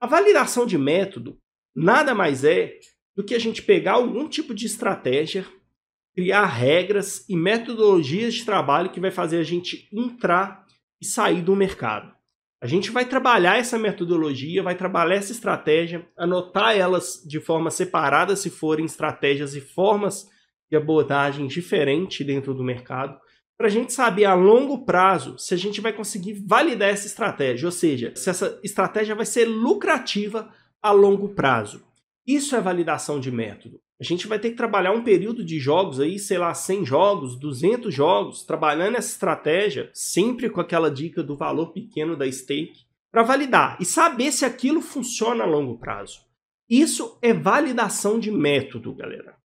A validação de método nada mais é do que a gente pegar algum tipo de estratégia, criar regras e metodologias de trabalho que vai fazer a gente entrar e sair do mercado. A gente vai trabalhar essa metodologia, vai trabalhar essa estratégia, anotar elas de forma separada se forem estratégias e formas de abordagem diferente dentro do mercado, para a gente saber a longo prazo se a gente vai conseguir validar essa estratégia, ou seja, se essa estratégia vai ser lucrativa a longo prazo. Isso é validação de método. A gente vai ter que trabalhar um período de jogos aí, sei lá, 100 jogos, 200 jogos, trabalhando essa estratégia, sempre com aquela dica do valor pequeno da stake, para validar e saber se aquilo funciona a longo prazo. Isso é validação de método, galera.